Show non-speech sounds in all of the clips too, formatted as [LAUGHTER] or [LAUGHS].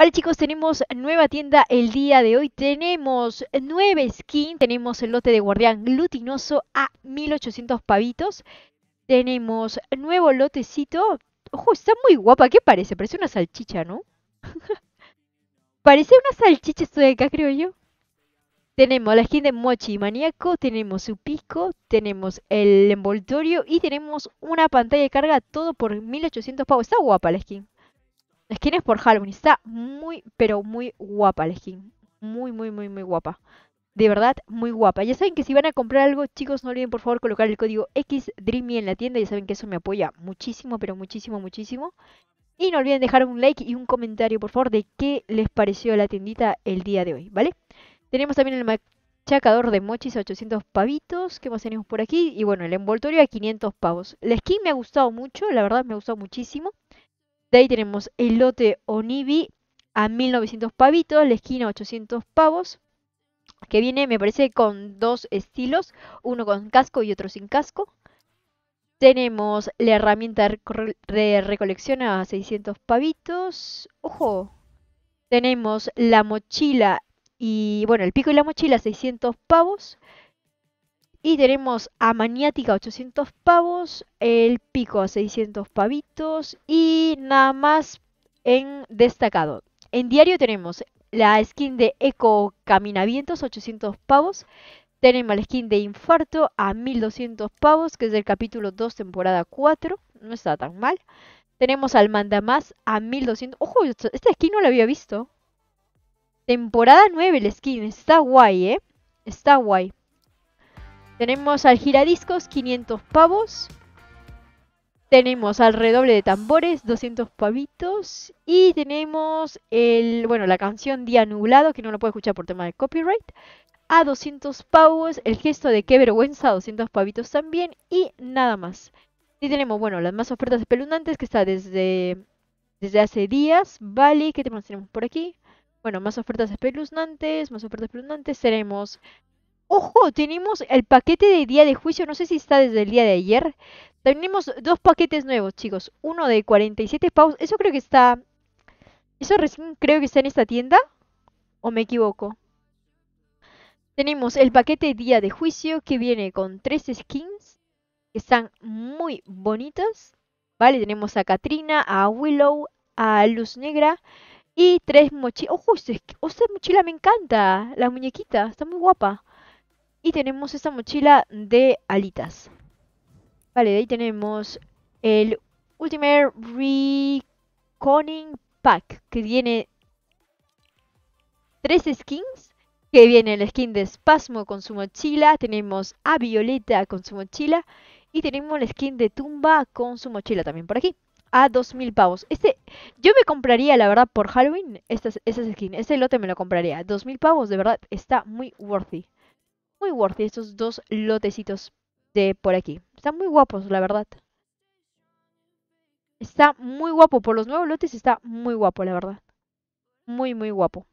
Vale chicos, tenemos nueva tienda el día de hoy. Tenemos nueve skin, tenemos el lote de guardián glutinoso a 1800 pavitos. Tenemos nuevo lotecito. Ojo, está muy guapa. ¿Qué parece? Parece una salchicha, ¿no? [LAUGHS] parece una salchicha esto de acá, creo yo. Tenemos la skin de Mochi Maníaco, tenemos su pico, tenemos el envoltorio y tenemos una pantalla de carga, todo por 1800 pavos. Está guapa la skin skin es por Halloween. Está muy, pero muy guapa la skin. Muy, muy, muy, muy guapa. De verdad, muy guapa. Ya saben que si van a comprar algo, chicos, no olviden por favor colocar el código XDreamy en la tienda. Ya saben que eso me apoya muchísimo, pero muchísimo, muchísimo. Y no olviden dejar un like y un comentario, por favor, de qué les pareció la tiendita el día de hoy, ¿vale? Tenemos también el machacador de mochis a 800 pavitos, que más tenemos por aquí. Y bueno, el envoltorio a 500 pavos. La skin me ha gustado mucho, la verdad me ha gustado muchísimo. De ahí tenemos el lote Onibi a 1900 pavitos, la esquina 800 pavos. Que viene, me parece, con dos estilos, uno con casco y otro sin casco. Tenemos la herramienta de recolección a 600 pavitos. ¡Ojo! Tenemos la mochila y, bueno, el pico y la mochila a 600 pavos. Y tenemos a Maniática 800 pavos, el pico a 600 pavitos y nada más en destacado. En diario tenemos la skin de Eco Caminavientos 800 pavos, tenemos la skin de Infarto a 1200 pavos, que es del capítulo 2, temporada 4, no está tan mal. Tenemos al Mandamás a 1200. Ojo, esta skin no la había visto. Temporada 9 la skin, está guay, ¿eh? Está guay. Tenemos al giradiscos 500 pavos. Tenemos al redoble de tambores 200 pavitos. Y tenemos el, bueno, la canción Día Nublado, que no lo puedo escuchar por tema de copyright. A 200 pavos, el gesto de qué vergüenza, 200 pavitos también. Y nada más. Y tenemos, bueno, las más ofertas espeluznantes que está desde, desde hace días. Vale, ¿qué temas tenemos por aquí? Bueno, más ofertas espeluznantes, más ofertas espeluznantes. Tenemos Ojo, tenemos el paquete de día de juicio, no sé si está desde el día de ayer. Tenemos dos paquetes nuevos, chicos. Uno de 47 paus. Eso creo que está... Eso recién creo que está en esta tienda. ¿O me equivoco? Tenemos el paquete día de juicio que viene con tres skins que están muy bonitas. Vale, tenemos a Katrina, a Willow, a Luz Negra y tres mochilas. ¡Ojo! Esta mochila me encanta. La muñequita, está muy guapa. Y tenemos esta mochila de alitas. Vale, de ahí tenemos el Ultimate Reconing Pack, que tiene tres skins. Que viene el skin de Spasmo con su mochila, tenemos a Violeta con su mochila y tenemos el skin de Tumba con su mochila también por aquí. A 2000 pavos. Este, yo me compraría, la verdad, por Halloween, estas, esas skins. Este lote me lo compraría. 2000 pavos, de verdad, está muy worthy muy worthy estos dos lotecitos de por aquí. Están muy guapos, la verdad. Está muy guapo. Por los nuevos lotes está muy guapo, la verdad. Muy, muy guapo.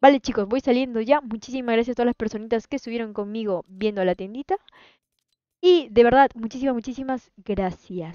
Vale, chicos, voy saliendo ya. Muchísimas gracias a todas las personitas que estuvieron conmigo viendo la tiendita. Y de verdad, muchísimas, muchísimas gracias.